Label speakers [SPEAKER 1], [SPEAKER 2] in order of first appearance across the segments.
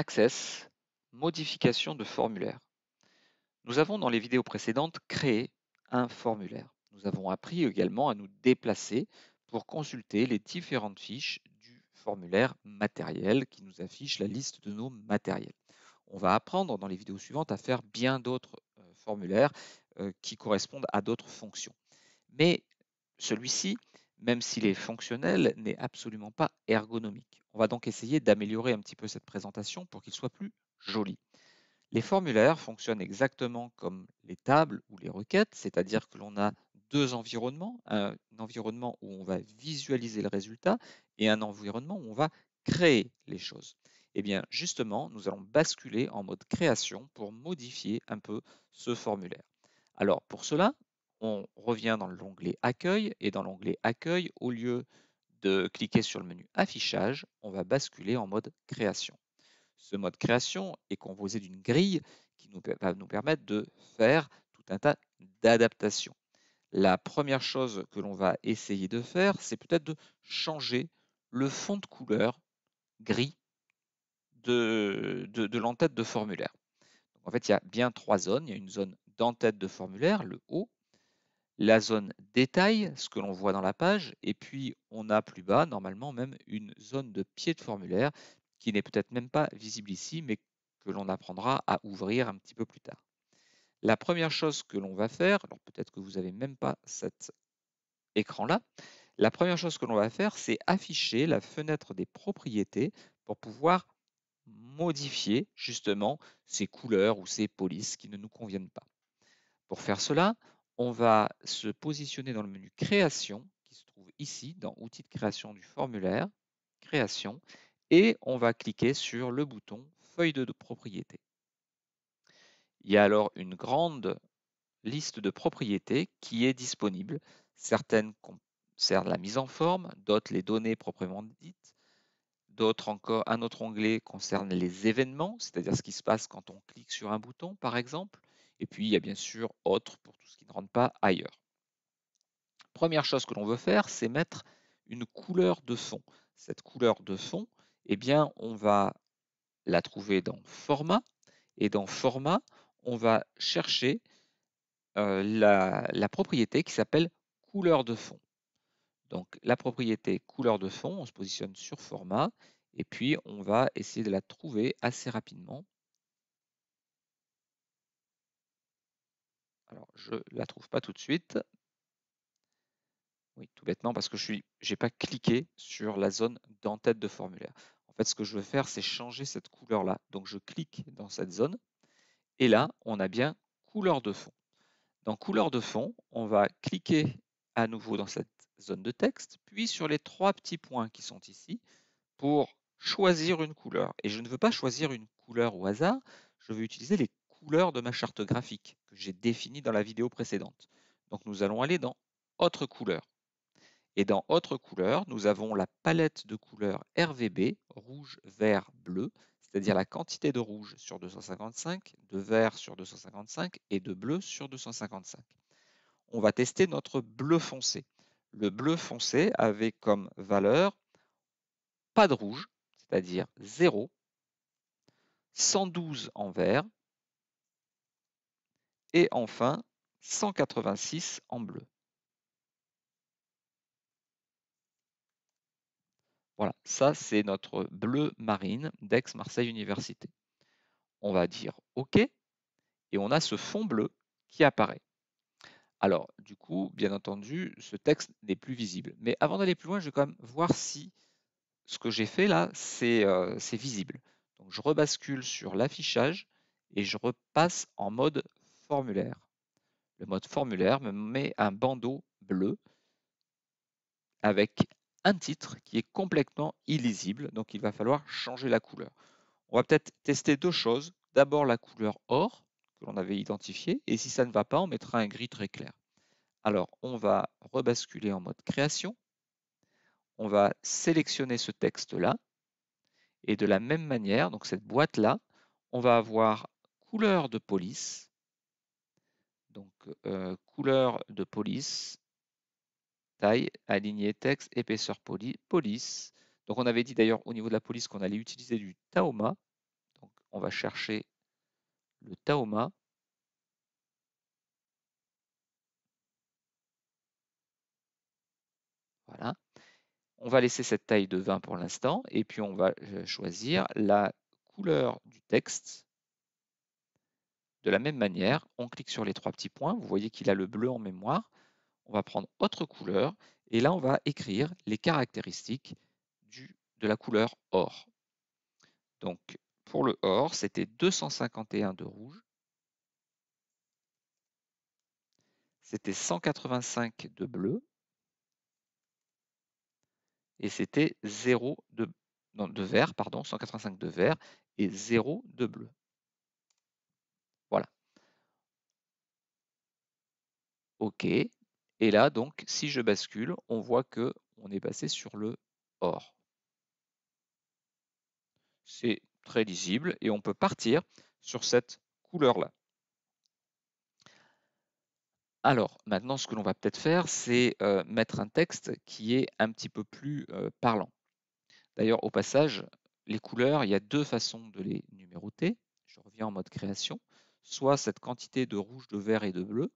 [SPEAKER 1] Access, modification de formulaire. Nous avons dans les vidéos précédentes créé un formulaire. Nous avons appris également à nous déplacer pour consulter les différentes fiches du formulaire matériel qui nous affiche la liste de nos matériels. On va apprendre dans les vidéos suivantes à faire bien d'autres euh, formulaires euh, qui correspondent à d'autres fonctions. Mais celui-ci, même s'il est fonctionnel, n'est absolument pas ergonomique. On va donc essayer d'améliorer un petit peu cette présentation pour qu'il soit plus joli. Les formulaires fonctionnent exactement comme les tables ou les requêtes, c'est-à-dire que l'on a deux environnements, un environnement où on va visualiser le résultat et un environnement où on va créer les choses. Et eh bien justement, nous allons basculer en mode création pour modifier un peu ce formulaire. Alors pour cela, on revient dans l'onglet accueil et dans l'onglet accueil, au lieu de cliquer sur le menu Affichage, on va basculer en mode Création. Ce mode Création est composé d'une grille qui nous, va nous permettre de faire tout un tas d'adaptations. La première chose que l'on va essayer de faire, c'est peut-être de changer le fond de couleur gris de, de l'entête de formulaire. Donc en fait, il y a bien trois zones. Il y a une zone d'entête de formulaire, le haut, la zone détail, ce que l'on voit dans la page, et puis on a plus bas, normalement même, une zone de pied de formulaire qui n'est peut-être même pas visible ici, mais que l'on apprendra à ouvrir un petit peu plus tard. La première chose que l'on va faire, alors peut-être que vous n'avez même pas cet écran-là, la première chose que l'on va faire, c'est afficher la fenêtre des propriétés pour pouvoir modifier justement ces couleurs ou ces polices qui ne nous conviennent pas. Pour faire cela, on va se positionner dans le menu Création, qui se trouve ici, dans Outils de création du formulaire, Création, et on va cliquer sur le bouton Feuille de propriété. Il y a alors une grande liste de propriétés qui est disponible. Certaines concernent la mise en forme, d'autres les données proprement dites, d'autres encore, un autre onglet concerne les événements, c'est-à-dire ce qui se passe quand on clique sur un bouton, par exemple. Et puis, il y a bien sûr autre pour tout ce qui ne rentre pas ailleurs. Première chose que l'on veut faire, c'est mettre une couleur de fond. Cette couleur de fond, eh bien, on va la trouver dans Format. Et dans Format, on va chercher euh, la propriété qui s'appelle couleur de fond. Donc la propriété couleur de fond, on se positionne sur format et puis on va essayer de la trouver assez rapidement Alors, je ne la trouve pas tout de suite. Oui, tout bêtement, parce que je n'ai pas cliqué sur la zone d'entête de formulaire. En fait, ce que je veux faire, c'est changer cette couleur-là. Donc, je clique dans cette zone. Et là, on a bien couleur de fond. Dans couleur de fond, on va cliquer à nouveau dans cette zone de texte, puis sur les trois petits points qui sont ici pour choisir une couleur. Et je ne veux pas choisir une couleur au hasard, je veux utiliser les de ma charte graphique que j'ai définie dans la vidéo précédente. Donc nous allons aller dans Autre couleur. Et dans Autre couleur, nous avons la palette de couleurs RVB, rouge, vert, bleu, c'est-à-dire la quantité de rouge sur 255, de vert sur 255 et de bleu sur 255. On va tester notre bleu foncé. Le bleu foncé avait comme valeur pas de rouge, c'est-à-dire 0, 112 en vert, et enfin 186 en bleu. Voilà, ça c'est notre bleu marine d'Aix-Marseille Université. On va dire OK et on a ce fond bleu qui apparaît. Alors, du coup, bien entendu, ce texte n'est plus visible. Mais avant d'aller plus loin, je vais quand même voir si ce que j'ai fait là, c'est euh, visible. Donc, je rebascule sur l'affichage et je repasse en mode formulaire. Le mode formulaire me met un bandeau bleu avec un titre qui est complètement illisible, donc il va falloir changer la couleur. On va peut-être tester deux choses. D'abord la couleur or que l'on avait identifiée, et si ça ne va pas, on mettra un gris très clair. Alors on va rebasculer en mode création. On va sélectionner ce texte-là, et de la même manière, donc cette boîte-là, on va avoir couleur de police, euh, couleur de police, taille, aligné texte, épaisseur police. Donc on avait dit d'ailleurs au niveau de la police qu'on allait utiliser du Taoma. Donc on va chercher le Taoma. Voilà. On va laisser cette taille de 20 pour l'instant et puis on va euh, choisir la couleur du texte. De la même manière, on clique sur les trois petits points, vous voyez qu'il a le bleu en mémoire, on va prendre autre couleur, et là on va écrire les caractéristiques du, de la couleur or. Donc pour le or, c'était 251 de rouge, c'était 185 de bleu, et c'était 0 de, de vert, pardon, 185 de vert et 0 de bleu. OK. Et là, donc, si je bascule, on voit que on est passé sur le OR. C'est très lisible et on peut partir sur cette couleur-là. Alors, maintenant, ce que l'on va peut-être faire, c'est euh, mettre un texte qui est un petit peu plus euh, parlant. D'ailleurs, au passage, les couleurs, il y a deux façons de les numéroter. Je reviens en mode création. Soit cette quantité de rouge, de vert et de bleu,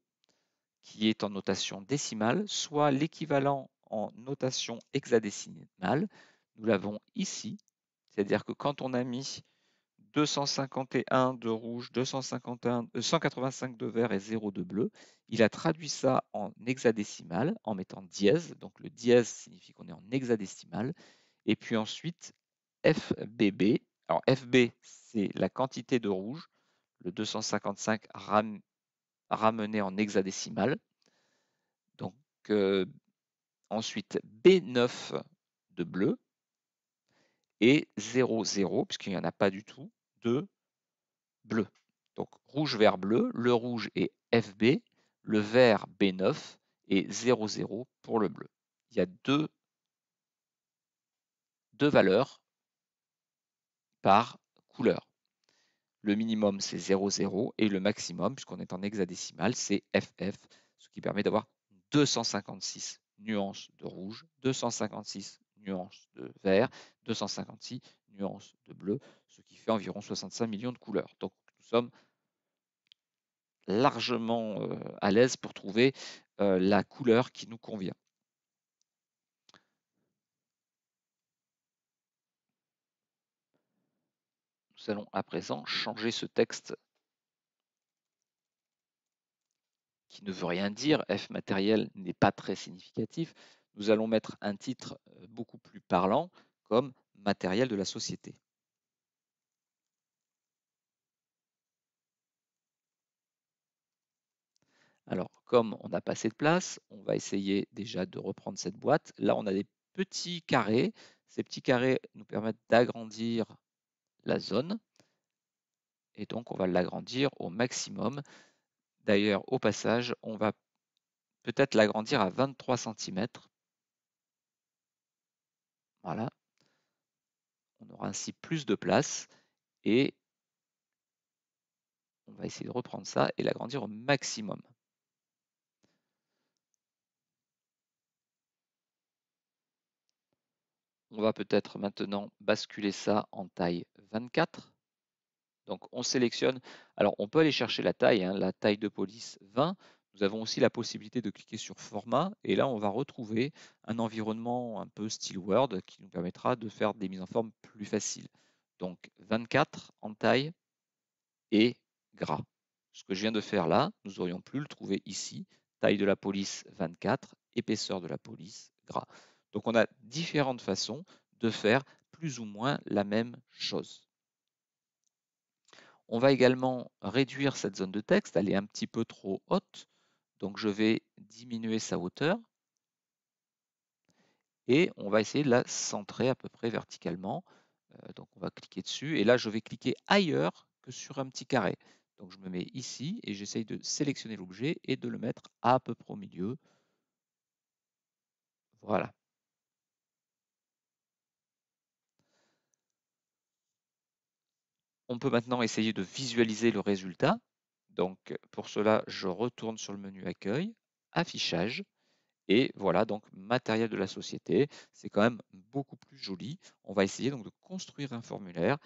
[SPEAKER 1] qui est en notation décimale, soit l'équivalent en notation hexadécimale. Nous l'avons ici, c'est-à-dire que quand on a mis 251 de rouge, 251, 185 euh, de vert et 0 de bleu, il a traduit ça en hexadécimal en mettant dièse, donc le dièse signifie qu'on est en hexadécimal, et puis ensuite FBB, alors FB c'est la quantité de rouge, le 255 ramener en hexadécimal. Donc euh, ensuite B9 de bleu et 0,0, puisqu'il n'y en a pas du tout, de bleu. Donc rouge, vert, bleu, le rouge est FB, le vert B9 et 0,0 pour le bleu. Il y a deux valeurs par couleur. Le minimum, c'est 00 et le maximum, puisqu'on est en hexadécimal, c'est FF, ce qui permet d'avoir 256 nuances de rouge, 256 nuances de vert, 256 nuances de bleu, ce qui fait environ 65 millions de couleurs. Donc nous sommes largement euh, à l'aise pour trouver euh, la couleur qui nous convient. Nous allons à présent changer ce texte qui ne veut rien dire, F matériel n'est pas très significatif. Nous allons mettre un titre euh, beaucoup plus parlant comme matériel de la société. Alors, comme on a pas assez de place, on va essayer déjà de reprendre cette boîte. Là, on a des petits carrés. Ces petits carrés nous permettent d'agrandir la zone. Et donc, on va l'agrandir au maximum. D'ailleurs, au passage, on va peut-être l'agrandir à 23 cm. Voilà. On aura ainsi plus de place et on va essayer de reprendre ça et l'agrandir au maximum. On va peut-être maintenant basculer ça en taille 24. Donc on sélectionne, alors on peut aller chercher la taille, hein, la taille de police 20. Nous avons aussi la possibilité de cliquer sur format et là on va retrouver un environnement un peu style Word qui nous permettra de faire des mises en forme plus faciles. Donc 24 en taille et gras. Ce que je viens de faire là, nous aurions pu le trouver ici, taille de la police 24, épaisseur de la police gras. Donc on a différentes façons de faire plus ou moins la même chose. On va également réduire cette zone de texte, elle est un petit peu trop haute, donc je vais diminuer sa hauteur et on va essayer de la centrer à peu près verticalement. Euh, donc on va cliquer dessus et là je vais cliquer ailleurs que sur un petit carré. Donc je me mets ici et j'essaye de sélectionner l'objet et de le mettre à peu près au milieu. Voilà. On peut maintenant essayer de visualiser le résultat. Donc pour cela, je retourne sur le menu Accueil, Affichage, et voilà, donc matériel de la société, c'est quand même beaucoup plus joli. On va essayer donc de construire un formulaire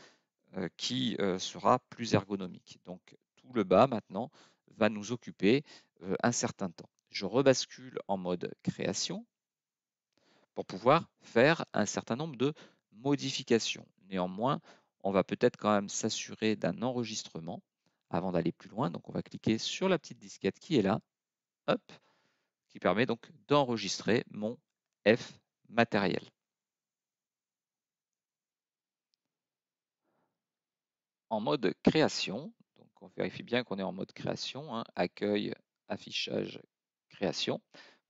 [SPEAKER 1] euh, qui euh, sera plus ergonomique. Donc tout le bas maintenant va nous occuper euh, un certain temps. Je rebascule en mode création pour pouvoir faire un certain nombre de modifications. Néanmoins, on va peut-être quand même s'assurer d'un enregistrement avant d'aller plus loin. Donc on va cliquer sur la petite disquette qui est là, hop, qui permet donc d'enregistrer mon F matériel. En mode création, donc on vérifie bien qu'on est en mode création, hein, accueil, affichage, création.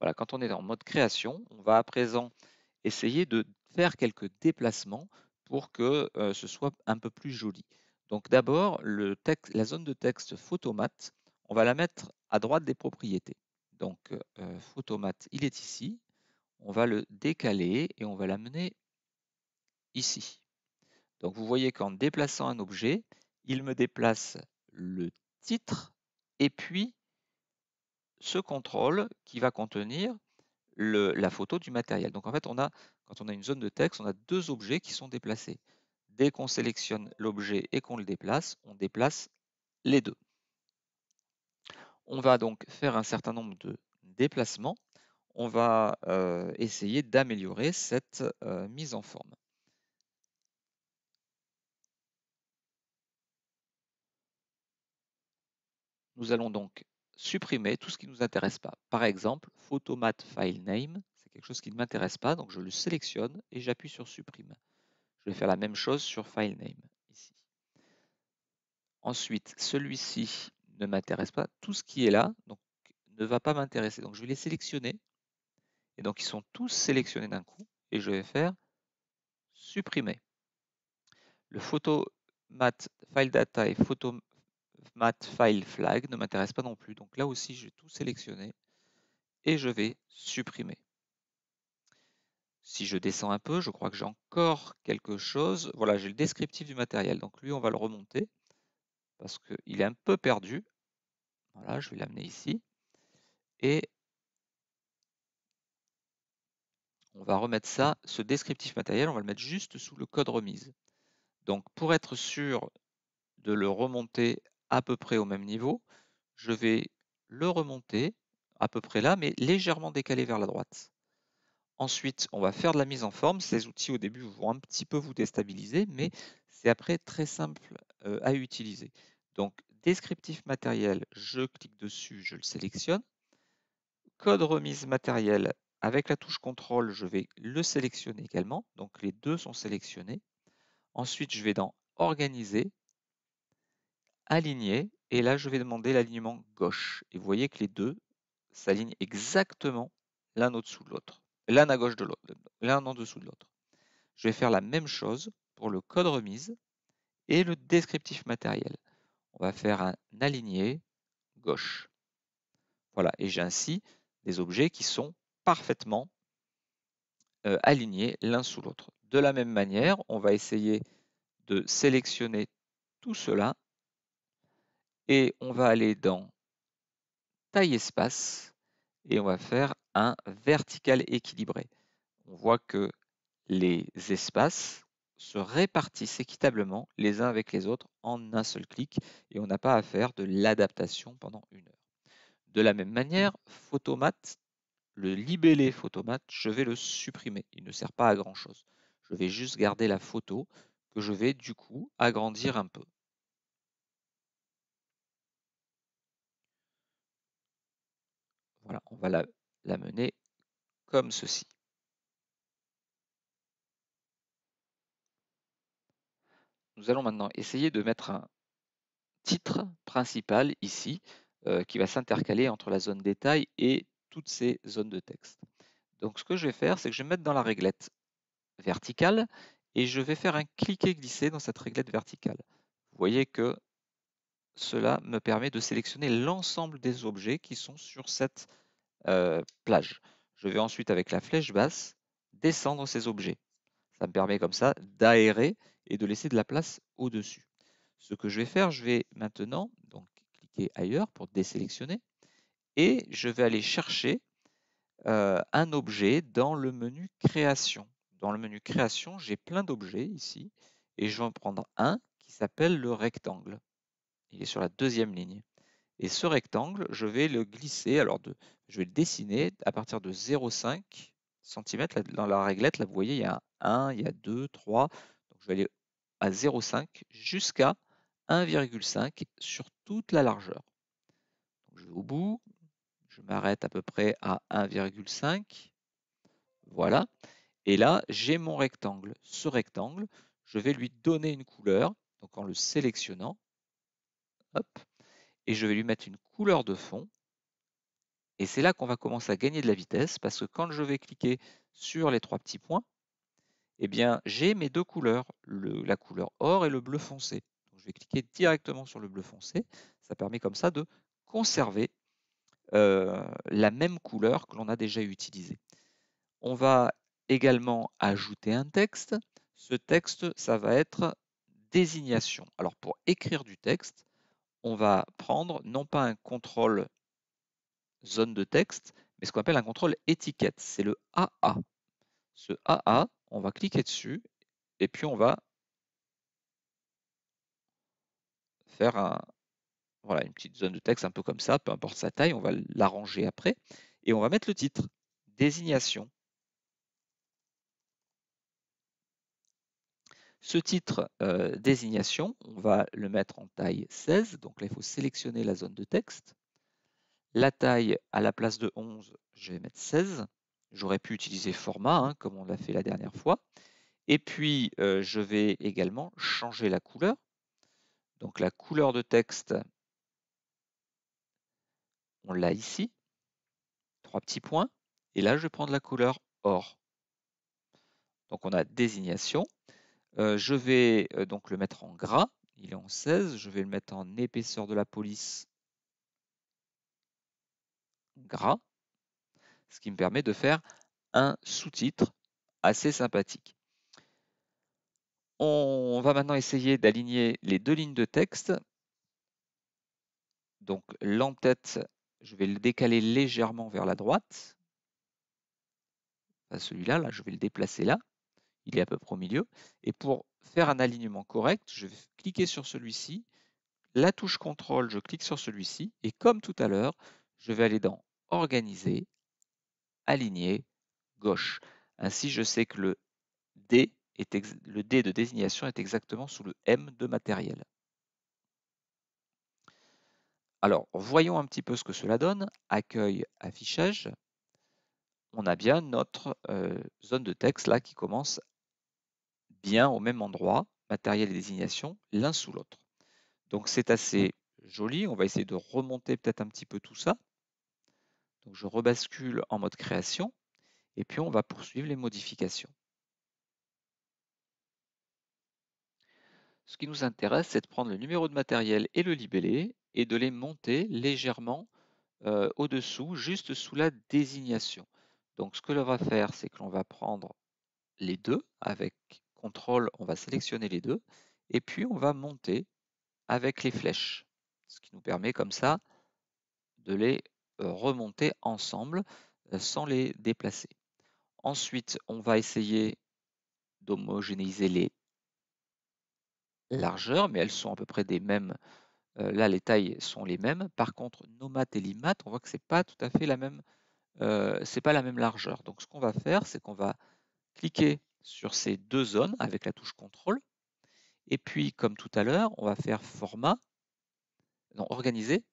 [SPEAKER 1] Voilà, quand on est en mode création, on va à présent essayer de faire quelques déplacements pour que ce soit un peu plus joli. Donc d'abord, la zone de texte photomat, on va la mettre à droite des propriétés. Donc euh, photomat, il est ici. On va le décaler et on va l'amener ici. Donc vous voyez qu'en déplaçant un objet, il me déplace le titre et puis ce contrôle qui va contenir la photo du matériel. Donc en fait, on a quand on a une zone de texte, on a deux objets qui sont déplacés. Dès qu'on sélectionne l'objet et qu'on le déplace, on déplace les deux. On va donc faire un certain nombre de déplacements. On va euh, essayer d'améliorer cette euh, mise en forme. Nous allons donc supprimer tout ce qui ne nous intéresse pas. Par exemple, photomat file name, quelque chose qui ne m'intéresse pas, donc je le sélectionne et j'appuie sur supprime. Je vais faire la même chose sur file name ici. Ensuite, celui-ci ne m'intéresse pas. Tout ce qui est là donc, ne va pas m'intéresser. Donc je vais les sélectionner. Et donc ils sont tous sélectionnés d'un coup. Et je vais faire supprimer. Le photo photomat file data et photo photomat file flag ne m'intéresse pas non plus. Donc là aussi, je vais tout sélectionner et je vais supprimer. Si je descends un peu, je crois que j'ai encore quelque chose. Voilà, j'ai le descriptif du matériel. Donc lui, on va le remonter parce qu'il est un peu perdu. Voilà, je vais l'amener ici. Et on va remettre ça, ce descriptif matériel, on va le mettre juste sous le code remise. Donc pour être sûr de le remonter à peu près au même niveau, je vais le remonter à peu près là, mais légèrement décalé vers la droite. Ensuite, on va faire de la mise en forme. Ces outils, au début, vont un petit peu vous déstabiliser, mais c'est après très simple euh, à utiliser. Donc, descriptif matériel, je clique dessus, je le sélectionne. Code remise matériel, avec la touche contrôle, je vais le sélectionner également. Donc, les deux sont sélectionnés. Ensuite, je vais dans Organiser, Aligner, et là, je vais demander l'alignement gauche. Et vous voyez que les deux s'alignent exactement l'un au-dessous de l'autre l'un à gauche de l'autre, l'un en dessous de l'autre. Je vais faire la même chose pour le code remise et le descriptif matériel. On va faire un aligné gauche. Voilà, et j'ai ainsi des objets qui sont parfaitement euh, alignés l'un sous l'autre. De la même manière, on va essayer de sélectionner tout cela et on va aller dans taille espace et on va faire vertical équilibré. On voit que les espaces se répartissent équitablement les uns avec les autres en un seul clic et on n'a pas à faire de l'adaptation pendant une heure. De la même manière, Photomat, le libellé Photomat, je vais le supprimer. Il ne sert pas à grand chose. Je vais juste garder la photo que je vais du coup agrandir un peu. Voilà, on va la la mener comme ceci. Nous allons maintenant essayer de mettre un titre principal ici euh, qui va s'intercaler entre la zone détail et toutes ces zones de texte. Donc ce que je vais faire, c'est que je vais mettre dans la réglette verticale et je vais faire un cliquer-glisser dans cette réglette verticale. Vous voyez que cela me permet de sélectionner l'ensemble des objets qui sont sur cette euh, plage. Je vais ensuite, avec la flèche basse, descendre ces objets. Ça me permet comme ça d'aérer et de laisser de la place au-dessus. Ce que je vais faire, je vais maintenant donc, cliquer ailleurs pour désélectionner et je vais aller chercher euh, un objet dans le menu création. Dans le menu création, j'ai plein d'objets ici et je vais en prendre un qui s'appelle le rectangle. Il est sur la deuxième ligne. Et ce rectangle, je vais le glisser, alors de, je vais le dessiner à partir de 0,5 cm. Dans la réglette, là, vous voyez, il y a 1, il y a 2, 3. Donc, je vais aller à 0,5 jusqu'à 1,5 sur toute la largeur. Donc, je vais au bout, je m'arrête à peu près à 1,5. Voilà. Et là, j'ai mon rectangle. Ce rectangle, je vais lui donner une couleur, donc en le sélectionnant. Hop et je vais lui mettre une couleur de fond. Et c'est là qu'on va commencer à gagner de la vitesse parce que quand je vais cliquer sur les trois petits points, eh bien, j'ai mes deux couleurs, la couleur or et le bleu foncé. Donc, je vais cliquer directement sur le bleu foncé. Ça permet comme ça de conserver euh, la même couleur que l'on a déjà utilisée. On va également ajouter un texte. Ce texte, ça va être désignation. Alors pour écrire du texte, on va prendre non pas un contrôle zone de texte, mais ce qu'on appelle un contrôle étiquette. C'est le AA. Ce AA, on va cliquer dessus et puis on va faire un, voilà, une petite zone de texte un peu comme ça, peu importe sa taille, on va l'arranger après et on va mettre le titre, désignation. Ce titre euh, désignation, on va le mettre en taille 16, donc là il faut sélectionner la zone de texte. La taille à la place de 11, je vais mettre 16. J'aurais pu utiliser format, hein, comme on l'a fait la dernière fois. Et puis, euh, je vais également changer la couleur. Donc la couleur de texte, on l'a ici. Trois petits points. Et là, je vais prendre la couleur or. Donc on a désignation. Euh, je vais euh, donc le mettre en gras, il est en 16, je vais le mettre en épaisseur de la police gras, ce qui me permet de faire un sous-titre assez sympathique. On va maintenant essayer d'aligner les deux lignes de texte. Donc l'entête, je vais le décaler légèrement vers la droite. Celui-là, là, je vais le déplacer là il est à peu près au milieu. Et pour faire un alignement correct, je vais cliquer sur celui-ci, la touche contrôle, je clique sur celui-ci, et comme tout à l'heure, je vais aller dans Organiser, Aligner, Gauche. Ainsi, je sais que le D, est le D de désignation est exactement sous le M de matériel. Alors, voyons un petit peu ce que cela donne. Accueil, affichage. On a bien notre euh, zone de texte là qui commence au même endroit, matériel et désignation, l'un sous l'autre. Donc c'est assez mmh. joli, on va essayer de remonter peut-être un petit peu tout ça. Donc je rebascule en mode création, et puis on va poursuivre les modifications. Ce qui nous intéresse, c'est de prendre le numéro de matériel et le libellé, et de les monter légèrement euh, au-dessous, juste sous la désignation. Donc ce que l'on va faire, c'est que l'on va prendre les deux avec on va sélectionner les deux, et puis on va monter avec les flèches, ce qui nous permet comme ça de les euh, remonter ensemble euh, sans les déplacer. Ensuite, on va essayer d'homogénéiser les largeurs, mais elles sont à peu près des mêmes. Euh, là, les tailles sont les mêmes. Par contre, nomate et limat, on voit que c'est pas tout à fait la même, c'est pas la même largeur. Donc, ce qu'on va faire, c'est qu'on va cliquer sur ces deux zones avec la touche contrôle. Et puis, comme tout à l'heure, on va faire format, non, organiser.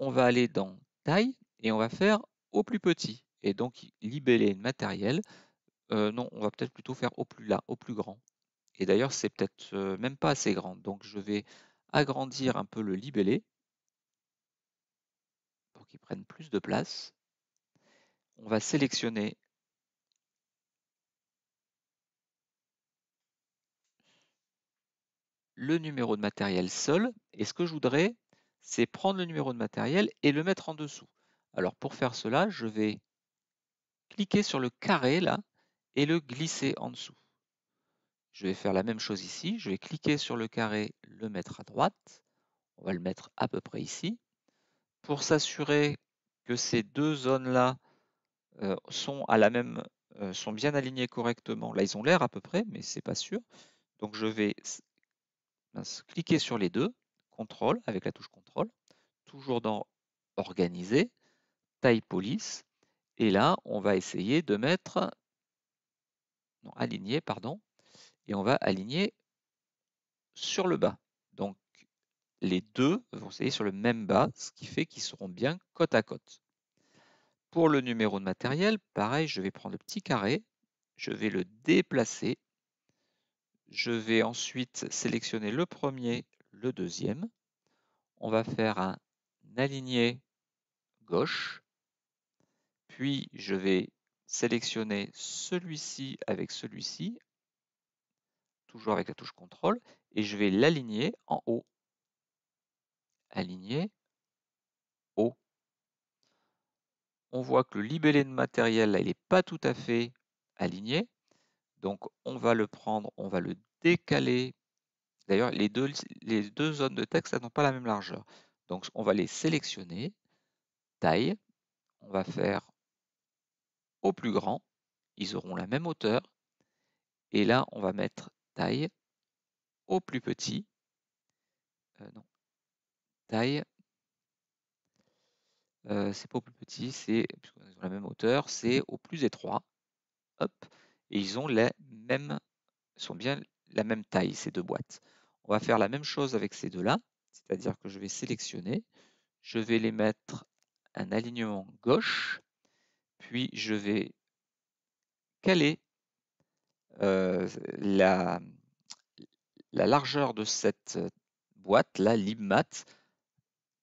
[SPEAKER 1] On va aller dans taille et on va faire au plus petit. Et donc, libellé matériel. Euh, non, on va peut-être plutôt faire au plus là, au plus grand. Et d'ailleurs, c'est peut-être euh, même pas assez grand. Donc, je vais agrandir un peu le libellé pour qu'il prenne plus de place. On va sélectionner le numéro de matériel seul. Et ce que je voudrais, c'est prendre le numéro de matériel et le mettre en dessous. Alors pour faire cela, je vais cliquer sur le carré là et le glisser en dessous. Je vais faire la même chose ici. Je vais cliquer sur le carré, le mettre à droite. On va le mettre à peu près ici. Pour s'assurer que ces deux zones-là euh, sont, à la même, euh, sont bien alignées correctement, là ils ont l'air à peu près, mais c'est pas sûr. Donc je vais ben, cliquez sur les deux, contrôle avec la touche contrôle, toujours dans organiser, taille police, et là on va essayer de mettre, non, aligner, pardon, et on va aligner sur le bas. Donc les deux vont essayer sur le même bas, ce qui fait qu'ils seront bien côte à côte. Pour le numéro de matériel, pareil, je vais prendre le petit carré, je vais le déplacer je vais ensuite sélectionner le premier, le deuxième. On va faire un aligné gauche. Puis je vais sélectionner celui-ci avec celui-ci, toujours avec la touche contrôle, et je vais l'aligner en haut. Aligner, haut. On voit que le libellé de matériel, il n'est pas tout à fait aligné. Donc on va le prendre, on va le décaler. D'ailleurs, les deux, les deux zones de texte n'ont pas la même largeur. Donc on va les sélectionner, taille, on va faire au plus grand, ils auront la même hauteur. Et là, on va mettre taille au plus petit. Euh, non, taille. Euh, c'est pas au plus petit, c'est la même hauteur, c'est au plus étroit. Hop et ils ont les mêmes, sont bien la même taille, ces deux boîtes. On va faire la même chose avec ces deux-là, c'est-à-dire que je vais sélectionner, je vais les mettre un alignement gauche, puis je vais caler euh, la, la, largeur de cette boîte, la libmat,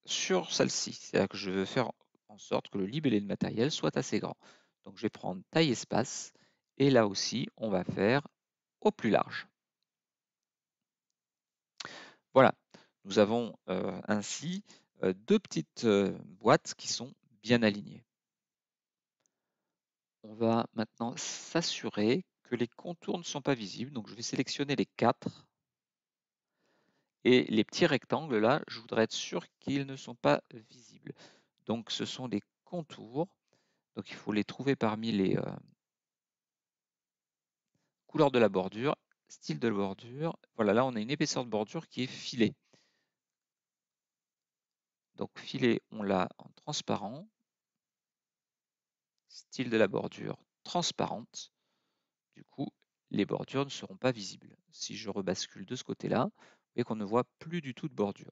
[SPEAKER 1] sur celle-ci. C'est-à-dire que je veux faire en sorte que le libellé de matériel soit assez grand. Donc je vais prendre taille espace, et là aussi, on va faire au plus large. Voilà, nous avons euh, ainsi euh, deux petites euh, boîtes qui sont bien alignées. On va maintenant s'assurer que les contours ne sont pas visibles. Donc je vais sélectionner les quatre. Et les petits rectangles là, je voudrais être sûr qu'ils ne sont pas visibles. Donc ce sont des contours. Donc il faut les trouver parmi les, couleur de la bordure, style de la bordure. Voilà, là on a une épaisseur de bordure qui est filée. Donc filet, on l'a en transparent. Style de la bordure transparente. Du coup, les bordures ne seront pas visibles. Si je rebascule de ce côté-là, et qu'on ne voit plus du tout de bordure.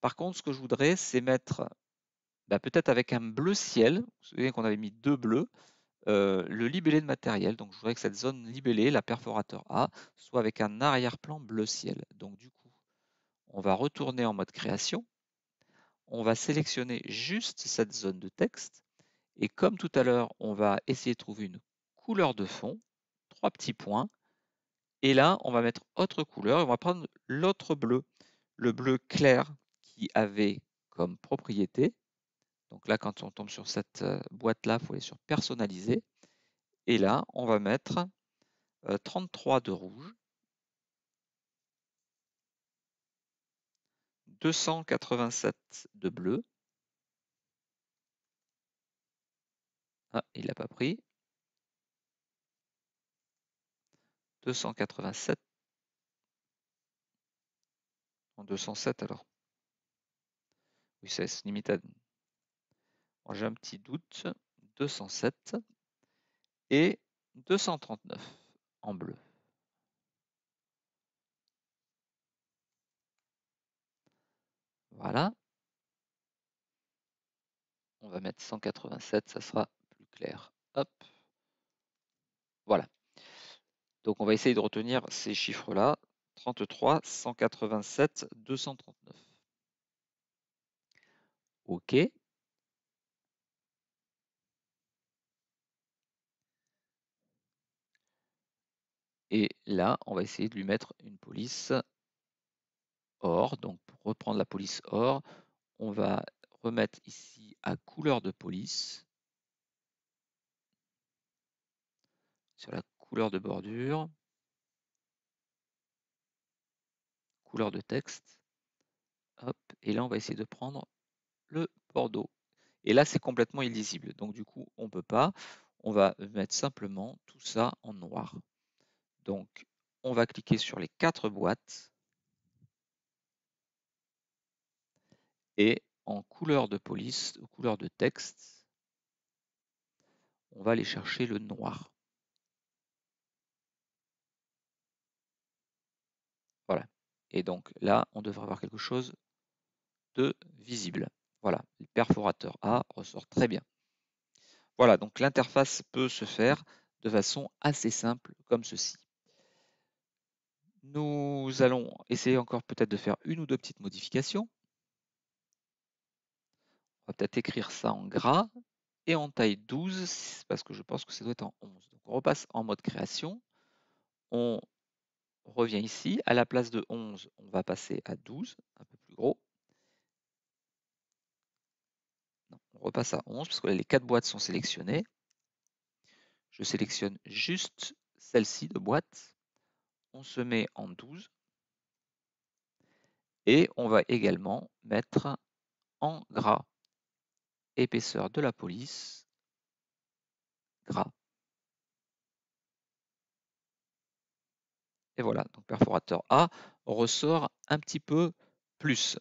[SPEAKER 1] Par contre, ce que je voudrais, c'est mettre bah, peut-être avec un bleu ciel. Vous savez qu'on avait mis deux bleus. Euh, le libellé de matériel. Donc je voudrais que cette zone libellée, la perforateur A, soit avec un arrière-plan bleu ciel. Donc du coup, on va retourner en mode création. On va sélectionner juste cette zone de texte. Et comme tout à l'heure, on va essayer de trouver une couleur de fond, trois petits points. Et là, on va mettre autre couleur et on va prendre l'autre bleu, le bleu clair qui avait comme propriété donc là, quand on tombe sur cette boîte-là, il faut aller sur personnaliser. Et là, on va mettre 33 de rouge, 287 de bleu. Ah, il n'a pas pris. 287. En 207 alors. Oui, c'est limite à j'ai un petit doute. 207 et 239 en bleu. Voilà. On va mettre 187, ça sera plus clair. Hop. Voilà. Donc on va essayer de retenir ces chiffres-là. 33, 187, 239. OK. Et là, on va essayer de lui mettre une police or. Donc pour reprendre la police or, on va remettre ici à couleur de police. Sur la couleur de bordure. Couleur de texte. Et là, on va essayer de prendre le bordeaux. Et là, c'est complètement illisible. Donc du coup, on ne peut pas. On va mettre simplement tout ça en noir. Donc, on va cliquer sur les quatre boîtes. Et en couleur de police, couleur de texte, on va aller chercher le noir. Voilà. Et donc là, on devrait avoir quelque chose de visible. Voilà, le perforateur A ressort très bien. Voilà, donc l'interface peut se faire de façon assez simple comme ceci. Nous allons essayer encore peut-être de faire une ou deux petites modifications. On va peut-être écrire ça en gras et en taille 12 parce que je pense que ça doit être en 11. Donc on repasse en mode création. On revient ici. À la place de 11, on va passer à 12, un peu plus gros. on repasse à 11 parce que les quatre boîtes sont sélectionnées. Je sélectionne juste celle-ci de boîte on se met en 12 et on va également mettre en gras épaisseur de la police gras. Et voilà, donc perforateur A ressort un petit peu plus.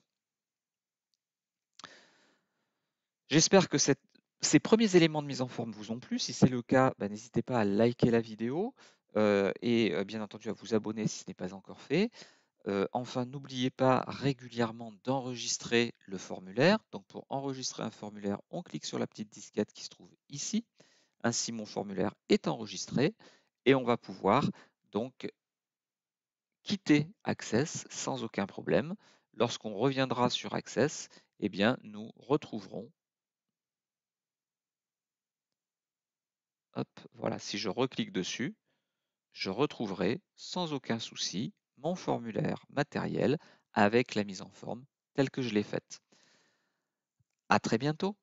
[SPEAKER 1] J'espère que ces premiers éléments de mise en forme vous ont plu. Si c'est le cas, bah, n'hésitez pas à liker la vidéo, et bien entendu à vous abonner si ce n'est pas encore fait. enfin, n'oubliez pas régulièrement d'enregistrer le formulaire. Donc pour enregistrer un formulaire, on clique sur la petite disquette qui se trouve ici. Ainsi, mon formulaire est enregistré et on va pouvoir donc quitter Access sans aucun problème. Lorsqu'on reviendra sur Access, eh bien, nous retrouverons. Hop, voilà, si je reclique dessus, je retrouverai sans aucun souci mon formulaire matériel avec la mise en forme telle que je l'ai faite. À très bientôt